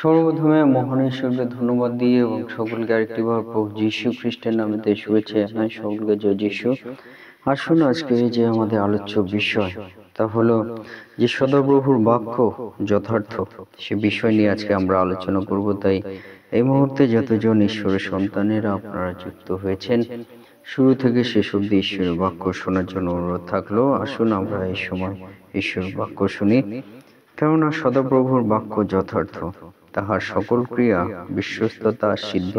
সর্বপ্রথমে মহান ঈশ্বরকে ধন্যবাদ দিয়ে এবং সকলকে আরেকটি প্রভু যীশু খ্রিস্টের নামে তাই শুভেচ্ছা জানাই সকলকে জয় যীশু আসুন আজকে যে আমাদের আলোচ্য বিষয় তা হলো যে সদাপ্রভুর বাক্য যথার্থ সে বিষয় নিয়ে আজকে আমরা আলোচনা করব তাই এই মুহূর্তে যতজন ঈশ্বরের সন্তানেরা আপনারা যুক্ত হয়েছেন শুরু থেকে শেষ অব্দি ঈশ্বরের বাক্য শোনার জন্য অনুরোধ থাকলো আসুন আমরা এই সময় ঈশ্বর বাক্য শুনি কেননা সদাপ্রভুর বাক্য যথার্থ তাহার সকল ক্রিয়া বিশ্বস্ততা সিদ্ধ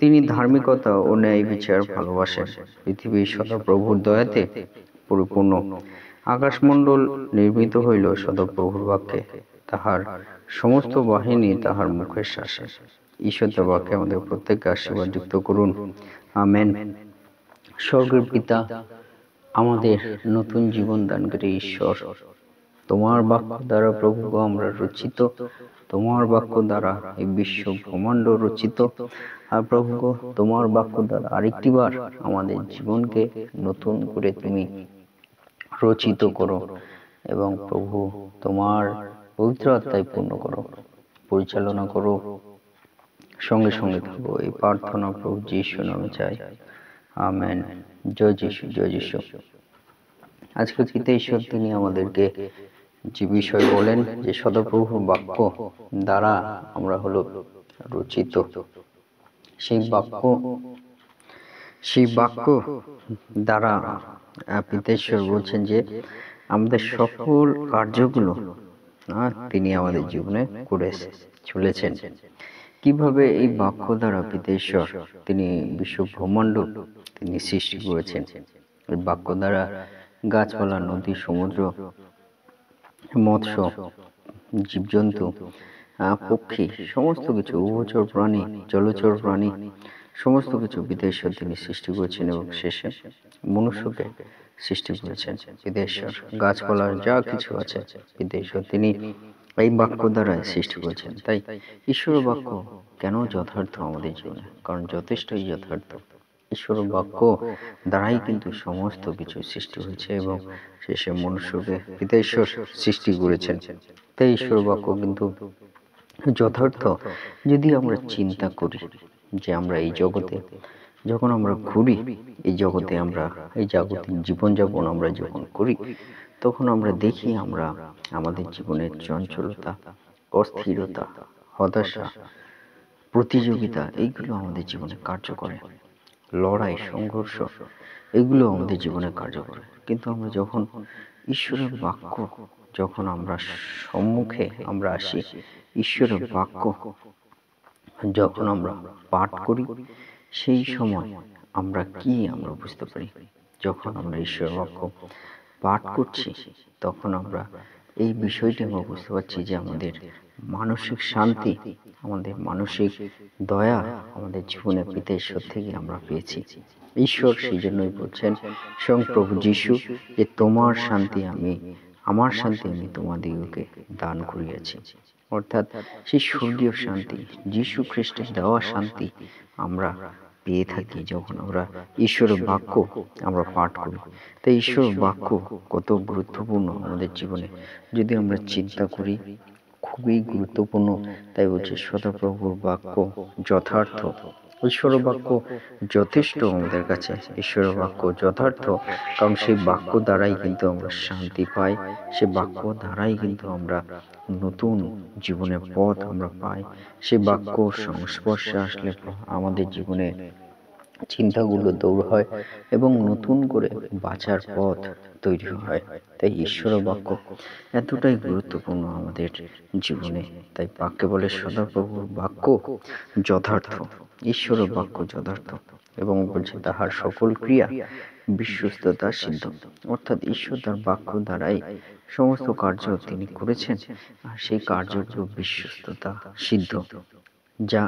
তিনি ধার্মিকতা ও ন্যায় বিচার ভালোবাসেন পৃথিবী সদাপ্রভুর দয়াতে পরিপূর্ণ আকাশমণ্ডল নির্মিত হইল সদাপ্রভুর বাক্যে তাহার সমস্ত বাহিনী তাহার মুখের শ্বাসে ঈশ্বর বাক্যে আমাদের প্রত্যেককে আশীর্বাদ যুক্ত করুন আমেন স্বর্গের পিতা আমাদের নতুন জীবন দানকারী ঈশ্বর তোমার বাক্য দ্বারা প্রভু আমরা রচিত তোমার বাক্য দ্বারা এই বিশ্ব ব্রহ্মাণ্ড রচিত আর প্রভু তোমার বাক্য দ্বারা আরেকটি বার আমাদের জীবনকে নতুন করে তুমি রচিত করো এবং প্রভু তোমার পবিত্র আত্মায় পূর্ণ করো পরিচালনা করো সঙ্গে সঙ্গে থাকো এই প্রার্থনা প্রভু যীশু নামে চাই আমেন জয় যীশু জয় যীশু আজকে গীতে ঈশ্বর তিনি আমাদেরকে যে বিষয় বলেন যে সদপ্রভু বাক্য দ্বারা আমরা হলো রচিত সেই বাক্য সেই বাক্য দ্বারা পিতেশ্বর বলছেন যে আমাদের সকল কার্যগুলো তিনি আমাদের জীবনে করে চলেছেন কিভাবে এই বাক্য দ্বারা পিতেশ্বর তিনি বিশ্ব ভ্রমণ্ড তিনি সৃষ্টি করেছেন এই বাক্য দ্বারা গাছপালা নদী সমুদ্র মৎস্য জীবজন্তু পক্ষী সমস্ত কিছু উভচর প্রাণী জলচর প্রাণী সমস্ত কিছু বিদেশ্বর তিনি সৃষ্টি করেছেন এবং শেষে মনুষ্যকে সৃষ্টি করেছেন বিদেশ্বর গাছপালা যা কিছু আছে বিদেশ্বর তিনি এই বাক্য দ্বারা সৃষ্টি করেছেন তাই ঈশ্বরের বাক্য কেন যথার্থ আমাদের জীবনে কারণ যথেষ্টই যথার্থ ঈশ্বর বাক্য দ্বারাই কিন্তু সমস্ত কিছু সৃষ্টি হয়েছে এবং শেষে মনুষ্যকে পিতা ঈশ্বর সৃষ্টি করেছেন তাই ঈশ্বর বাক্য কিন্তু যথার্থ যদি আমরা চিন্তা করি যে আমরা এই জগতে যখন আমরা ঘুরি এই জগতে আমরা এই জাগতিক জীবনযাপন আমরা যখন করি তখন আমরা দেখি আমরা আমাদের জীবনের চঞ্চলতা অস্থিরতা হতাশা প্রতিযোগিতা এইগুলো আমাদের জীবনে কার্য করে লড়াই সংঘর্ষ এগুলো আমাদের জীবনে কার্যকর কিন্তু আমরা যখন ঈশ্বরের বাক্য যখন আমরা সম্মুখে আমরা আসি ঈশ্বরের বাক্য যখন আমরা পাঠ করি সেই সময় আমরা কি আমরা বুঝতে পারি যখন আমরা ঈশ্বরের বাক্য পাঠ করছি তখন আমরা এই বিষয়টি আমরা বুঝতে পারছি যে আমাদের মানসিক শান্তি আমাদের মানসিক দয়া আমাদের জীবনে পেতে ঈশ্বর থেকে আমরা পেয়েছি ঈশ্বর সেই জন্যই বলছেন স্বয়ং প্রভু যিশু যে তোমার শান্তি আমি আমার শান্তি আমি তোমাদিগকে দান করিয়াছি অর্থাৎ সেই স্বর্গীয় শান্তি যিশু খ্রিস্টের দেওয়া শান্তি আমরা পেয়ে থাকি যখন আমরা ঈশ্বরের বাক্য আমরা পাঠ করি তাই ঈশ্বর বাক্য কত গুরুত্বপূর্ণ আমাদের জীবনে যদি আমরা চিন্তা করি খুবই গুরুত্বপূর্ণ তাই বলছে সদাপ্রভুর বাক্য যথার্থ ঈশ্বর বাক্য যথেষ্ট আমাদের কাছে ঈশ্বর বাক্য যথার্থ কারণ সেই বাক্য দ্বারাই কিন্তু আমরা শান্তি পাই সে বাক্য দ্বারাই কিন্তু আমরা নতুন জীবনের পথ আমরা পাই সে বাক্য সংস্পর্শে আসলে আমাদের জীবনে চিন্তাগুলো দৌড় হয় এবং নতুন করে বাঁচার পথ তৈরি হয় তাই ঈশ্বর বাক্য এতটাই গুরুত্বপূর্ণ আমাদের জীবনে তাই বাক্যে বলে সদাপ্রভুর বাক্য যথার্থ ঈশ্বর বাক্য যথার্থ এবং বলছে তাহার সকল ক্রিয়া বিশ্বস্ততা সিদ্ধ অর্থাৎ ঈশ্বর তার বাক্য দ্বারাই সমস্ত কার্য তিনি করেছেন আর সেই কার্যগুলো বিশ্বস্ততা সিদ্ধ যা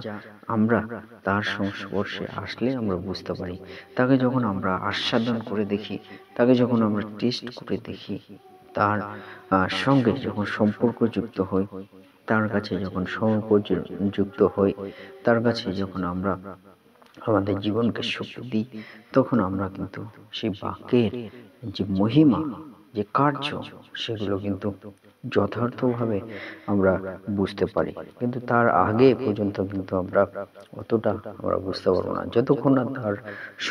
আমরা তার সংস্পর্শে আসলে আমরা বুঝতে পারি তাকে যখন আমরা আস্বাদন করে দেখি তাকে যখন আমরা টেস্ট করে দেখি তার সঙ্গে যখন সম্পর্ক যুক্ত হই তার কাছে যখন যুক্ত হই তার কাছে যখন আমরা আমাদের জীবনকে শক্তি দিই তখন আমরা কিন্তু সেই বাক্যের যে মহিমা যে কার্য সেগুলো কিন্তু যথার্থভাবে আমরা বুঝতে পারি কিন্তু তার আগে পর্যন্ত কিন্তু আমরা অতটা আমরা বুঝতে পারবো না যতক্ষণ না তার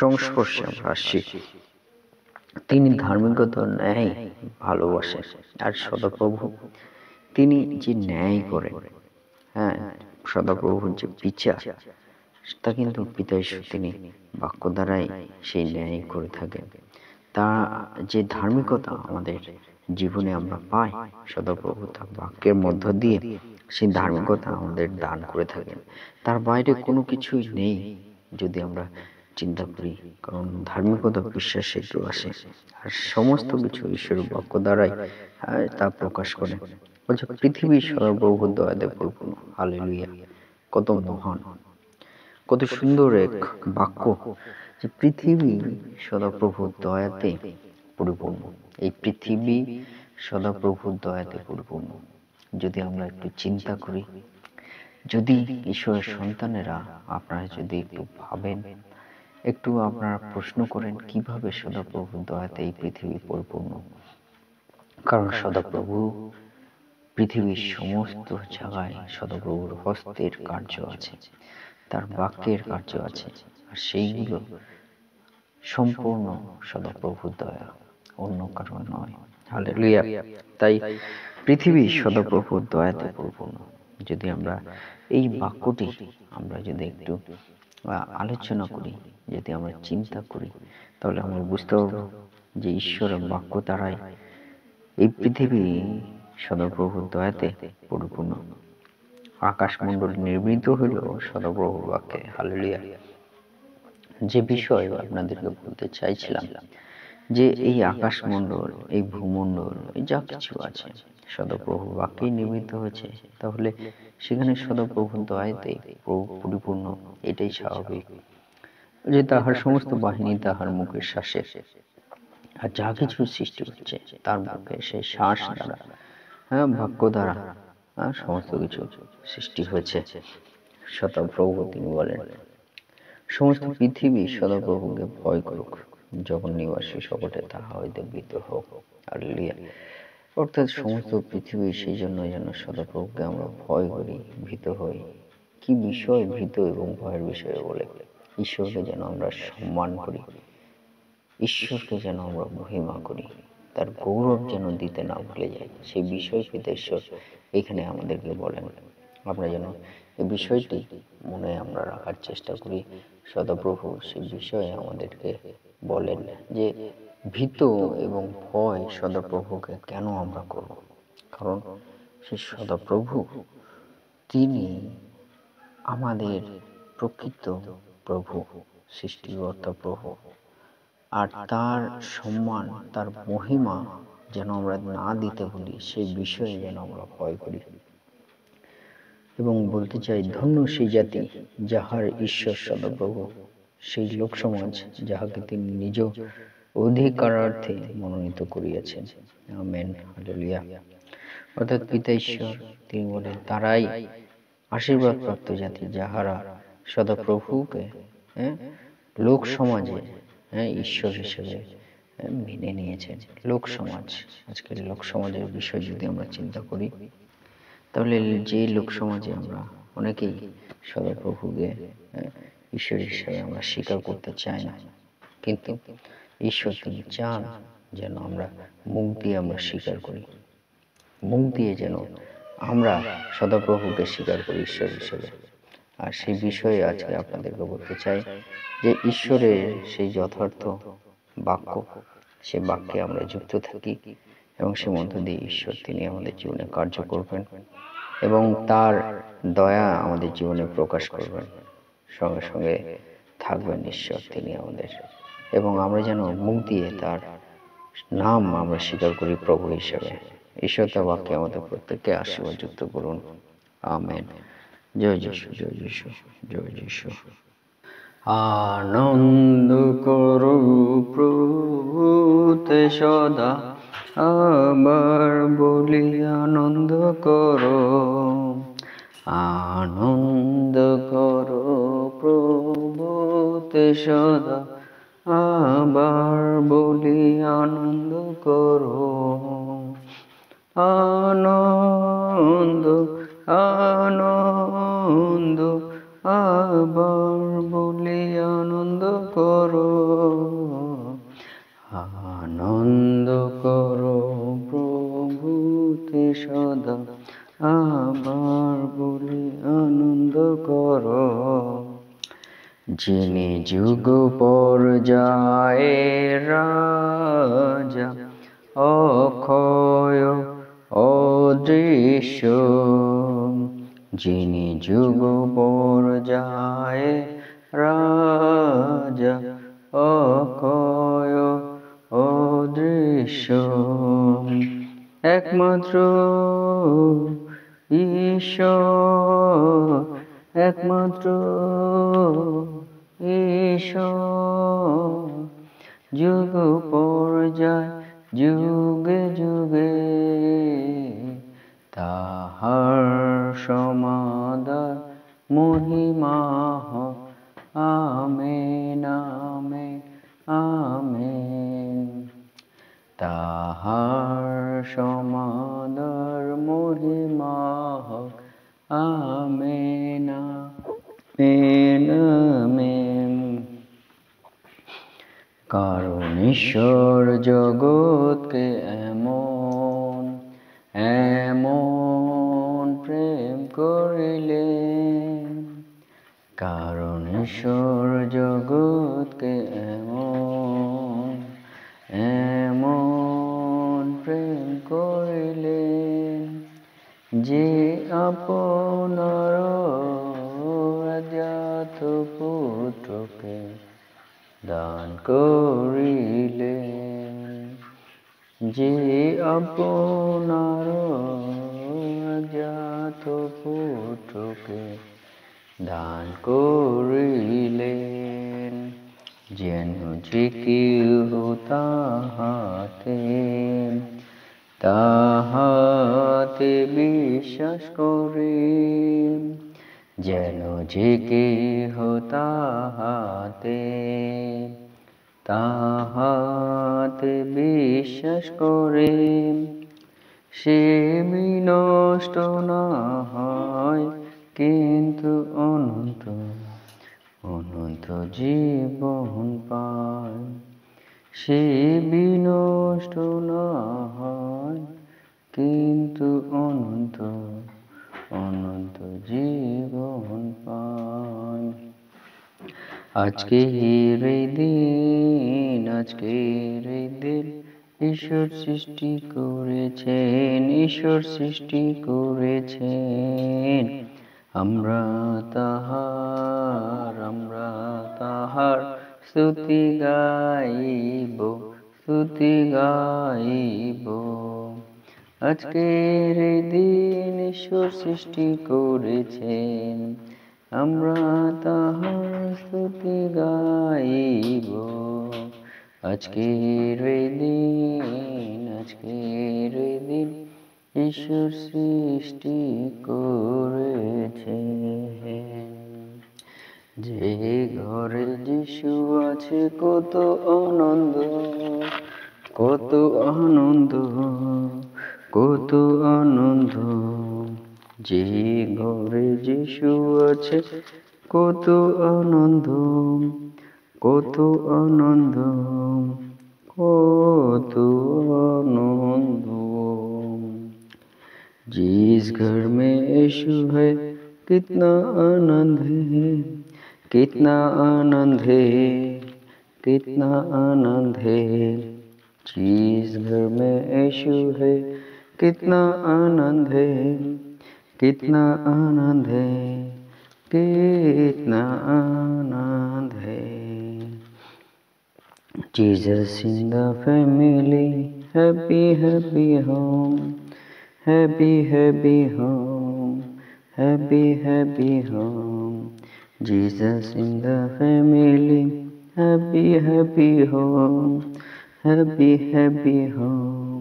সংস্পর্শে আমরা আসছি তিনি ধার্মিকতা ন্যায় ভালোবাসে আর সদাপ্রভু তিনি যে ন্যায় করে হ্যাঁ সদাপ্রভুর যে বিচার তা কিন্তু পিতা তিনি বাক্য দ্বারাই সেই ন্যায় করে থাকেন তা যে ধার্মিকতা আমাদের জীবনে আমরা পাই সদাপ্রভু তার বাক্যের মধ্য দিয়ে সেই ধার্মিকতা আমাদের দান করে থাকেন তার বাইরে কোনো কিছুই নেই যদি আমরা চিন্তা করি কারণ ধার্মিকতা বিশ্বাসের একটু আসে আর সমস্ত কিছু ঈশ্বর বাক্য দ্বারাই তা প্রকাশ করে বলছে পৃথিবী সর্বভূ দয়াতে পরিপূর্ণ হালেলুইয়া কত মহান কত সুন্দর এক বাক্য যে পৃথিবী সদাপ্রভুর দয়াতে পরিপূর্ণ এই পৃথিবী সদাপ্রভুর দয়াতে পরিপূর্ণ যদি আমরা একটু চিন্তা করি যদি ঈশ্বরের সন্তানেরা আপনারা যদি একটু ভাবেন একটু আপনারা প্রশ্ন করেন কিভাবে সদাপ্রভুর দয়াতে এই পৃথিবী পরিপূর্ণ কারণ সদাপ্রভু পৃথিবীর সমস্ত জায়গায় সদাপ্রভুর হস্তের কার্য আছে তার বাক্যের কার্য আছে আর সেইগুলো সম্পূর্ণ সদাপ্রভুর দয়া অন্য কারণ নয় হালেলুয়া তাই পৃথিবী সদাপ্রভুর দয়াতে পরিপূর্ণ যদি আমরা এই বাক্যটি আমরা যদি একটু আলোচনা করি যদি আমরা চিন্তা করি তাহলে আমরা বুঝতে পারব যে ঈশ্বরের বাক্য দ্বারাই এই পৃথিবী সদাপ্রভুর দয়াতে পরিপূর্ণ আকাশমণ্ডল নির্মিত হইল সদাপ্রভুর বাক্যে হালেলুয়া যে বিষয় আপনাদেরকে বলতে চাইছিলাম যে এই আকাশমণ্ডল এই ভূমণ্ডল এই যা কিছু আছে সদপ্রভু বাক্যেই নির্মিত হয়েছে তাহলে সেখানে সদপ্রভুর দয়াতে প্রভু পরিপূর্ণ এটাই স্বাভাবিক যে তাহার সমস্ত বাহিনী তাহার মুখের শ্বাসে আর যা কিছু সৃষ্টি হচ্ছে তার মুখে সেই শ্বাস দ্বারা হ্যাঁ ভাগ্য দ্বারা হ্যাঁ, হ্যাঁ, হ্যাঁ, হ্যাঁ সমস্ত কিছু সৃষ্টি হয়েছে সদপ্রভু তিনি বলেন সমস্ত পৃথিবী সদপ্রভুকে ভয় করুক যখন নিবাসী সকটে তাহা হইতে বৃত হোক আর লিয়া অর্থাৎ সমস্ত পৃথিবী সেই জন্য যেন সদপ্রভুকে আমরা ভয় করি ভীত হই কি বিষয় ভীত এবং ভয়ের বিষয়ে বলে ঈশ্বরকে যেন আমরা সম্মান করি ঈশ্বরকে যেন আমরা মহিমা করি তার গৌরব যেন দিতে না ভুলে যাই সেই বিষয় পেতে ঈশ্বর এখানে আমাদেরকে বলেন আমরা যেন এই বিষয়টি মনে আমরা রাখার চেষ্টা করি সদাপ্রভু সেই বিষয়ে আমাদেরকে বলেন যে ভীত এবং ভয় সদাপ্রভুকে কেন আমরা করব কারণ সে সদাপ্রভু তিনি আমাদের প্রকৃত প্রভু সৃষ্টিকর্তা প্রভু আর তার সম্মান তার মহিমা যেন আমরা না দিতে বলি সেই বিষয়ে যেন আমরা ভয় করি এবং বলতে চাই ধন্য সেই জাতি যাহার ঈশ্বর সদাপ্রভু সেই লোক সমাজ যাহাকে তিনি নিজ অধিকারার্থে মনোনীত করিয়াছেন আমেন হালেলুয়া অর্থাৎ পিতা ঈশ্বর তিনি বলেন তারাই আশীর্বাদ প্রাপ্ত জাতি যাহারা সদা প্রভুকে হ্যাঁ, হ্যাঁ লোক সমাজে হ্যাঁ, হ্যাঁ ঈশ্বর হিসেবে হ্যাঁ, মেনে নিয়েছেন লোক সমাজ আজকের লোক সমাজের বিষয় যদি আমরা চিন্তা করি তাহলে যে লোক সমাজে আমরা অনেকেই সদাপ্রভুকে ঈশ্বর হিসেবে আমরা স্বীকার করতে চাই না কিন্তু ঈশ্বর তিনি চান যেন আমরা মুখ দিয়ে আমরা স্বীকার করি মুখ দিয়ে যেন আমরা সদাপ্রভুকে স্বীকার করি ঈশ্বর হিসেবে আর সেই বিষয়ে আজকে আপনাদেরকে বলতে চাই যে ঈশ্বরের সেই যথার্থ বাক্য সে বাক্যে আমরা যুক্ত থাকি এবং সে মধ্য দিয়ে ঈশ্বর তিনি আমাদের জীবনে কার্য করবেন এবং তার দয়া আমাদের জীবনে প্রকাশ করবেন সঙ্গে সঙ্গে থাকবেন ঈশ্বর তিনি আমাদের এবং আমরা যেন মুখ দিয়ে তার নাম আমরা স্বীকার করি প্রভু হিসেবে ঈশ্বর তার বাক্যে আমাদের প্রত্যেককে যুক্ত করুন আমেন জয় যিশু জয় যিশু জয় যিশু আনন্দ করু প্রভুতে সদা আবার বলি আনন্দ করো আনন্দ সদা আবার বলি আনন্দ করো আনন্দ আনন্দ আবার বলি আনন্দ করো আনন্দ করো প্রভুতে সদা আবার বলি আনন্দ করো যিনি যুগ যায় রাজা অক্ষয় অদৃশ্য যিনি যুগ যায় রাজা অক্ষয় অদৃশ্য একমাত্র ঈশ্বর একমাত্র এসো যুগ পর্যায় যুগে যুগে তাহার সমাদার মহিমা নামে আমে তাহার সমাদার মহিমা আমেনা মেনা কারণ ঈশ্বর জগৎকে এমন এমন প্রেম করিলে কারণ ঈশ্বর জগৎকে এমন এমন প্রেম করিলে যে আপনার দান করিলে যে আপনার জাত পুত্রকে দান করিলেন যেন যে কেউ তাহাতে তাহাতে বিশ্বাস করিল যেন যে হতাহাতে তাহাতে বিশ্বাস করে সে বিনষ্ট না হয় কিন্তু অনন্ত অনন্ত জীবন পায় সে বিনষ্ট না হয় কিন্তু অনন্ত অনন্ত জীবন পান আজকে এই দিন আজকে এই দিন ঈশ্বর সৃষ্টি করেছেন ঈশ্বর সৃষ্টি করেছেন আমরা তাহার আমরা তাহার স্তুতি গাইব স্তুতি গাইব আজকের দিন ঈশ্বর সৃষ্টি করেছেন আমরা তাহার স্তুতি গাইব আজকের দিন আজকের দিন ঈশ্বর সৃষ্টি করেছেন যে ঘরে যিশু আছে কত আনন্দ কত আনন্দ কত आनंद যে ঘরে যিশু আছে কত আনন্দ কত আনন্দ কত आनंद जिस घर में यीशु है कितना आनंद है कितना आनंद है कितना आनंद है जिस घर में यीशु है कितना आनंद है कितना आनंद है कितना आनंद है Jesus in the family happy happy home happy happy home happy happy home Jesus in the family happy happy home happy happy home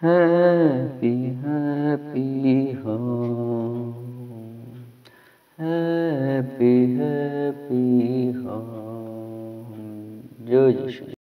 happy, happy home. Happy, happy home. Joy